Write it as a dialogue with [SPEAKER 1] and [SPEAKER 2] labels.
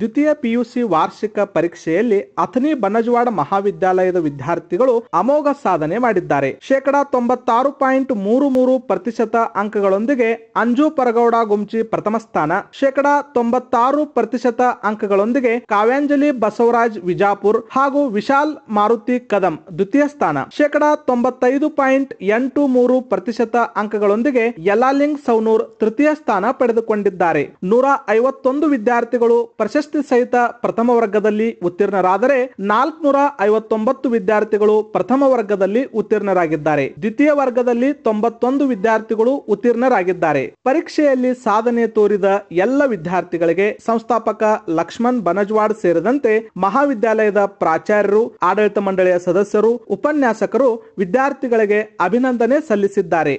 [SPEAKER 1] ದ್ವಿತೀಯ ಪಿಯುಸಿ ವಾರ್ಷಿಕ ಪರೀಕ್ಷೆಯಲ್ಲಿ ಅಥನಿ ಬನಜವಾಡ ಮಹಾವಿದ್ಯಾಲಯದ ವಿದ್ಯಾರ್ಥಿಗಳು ಅಮೋಘ ಸಾಧನೆ ಮಾಡಿದ್ದಾರೆ ಶೇಕಡಾ ತೊಂಬತ್ತಾರು ಪಾಯಿಂಟ್ ಮೂರು ಮೂರು ಪ್ರತಿಶತ ಅಂಕಗಳೊಂದಿಗೆ ಅಂಜು ಪರಗೌಡ ಗುಂಚಿ ಪ್ರಥಮ ಸ್ಥಾನ ಶೇಕಡಾ ತೊಂಬತ್ತಾರು ಪ್ರತಿಶತ ಅಂಕಗಳೊಂದಿಗೆ ಕಾವ್ಯಾಂಜಲಿ ಬಸವರಾಜ್ ವಿಜಾಪುರ್ ಹಾಗೂ ವಿಶಾಲ್ ಮಾರುತಿ ಕದಂ ದ್ವಿತೀಯ ಸ್ಥಾನ ಶೇಕಡಾ ತೊಂಬತ್ತೈದು ಪಾಯಿಂಟ್ ಎಂಟು ಮೂರು ಪ್ರತಿಶತ ಅಂಕಗಳೊಂದಿಗೆ ಯಲಾಲಿಂಗ್ ಸೌನೂರ್ ತೃತೀಯ ಸ್ಥಾನ ಪಡೆದುಕೊಂಡಿದ್ದಾರೆ ನೂರ ಐವತ್ತೊಂದು ವಿದ್ಯಾರ್ಥಿಗಳು ಪ್ರಶಸ್ತಿ ಸಹಿತ ಪ್ರಥಮ ವರ್ಗದಲ್ಲಿ ಉತ್ತೀರ್ಣರಾದರೆ ನಾಲ್ಕುನೂರ ಐವತ್ತೊಂಬತ್ತು ವಿದ್ಯಾರ್ಥಿಗಳು ಪ್ರಥಮ ವರ್ಗದಲ್ಲಿ ಉತ್ತೀರ್ಣರಾಗಿದ್ದಾರೆ ದ್ವಿತೀಯ ವರ್ಗದಲ್ಲಿ ತೊಂಬತ್ತೊಂದು ವಿದ್ಯಾರ್ಥಿಗಳು ಉತ್ತೀರ್ಣರಾಗಿದ್ದಾರೆ ಪರೀಕ್ಷೆಯಲ್ಲಿ ಸಾಧನೆ ತೋರಿದ ಎಲ್ಲ ವಿದ್ಯಾರ್ಥಿಗಳಿಗೆ ಸಂಸ್ಥಾಪಕ ಲಕ್ಷ್ಮಣ್ ಬನಜ್ವಾಡ್ ಸೇರಿದಂತೆ ಮಹಾವಿದ್ಯಾಲಯದ ಪ್ರಾಚಾರ್ಯರು ಆಡಳಿತ ಮಂಡಳಿಯ ಸದಸ್ಯರು ಉಪನ್ಯಾಸಕರು ವಿದ್ಯಾರ್ಥಿಗಳಿಗೆ ಅಭಿನಂದನೆ ಸಲ್ಲಿಸಿದ್ದಾರೆ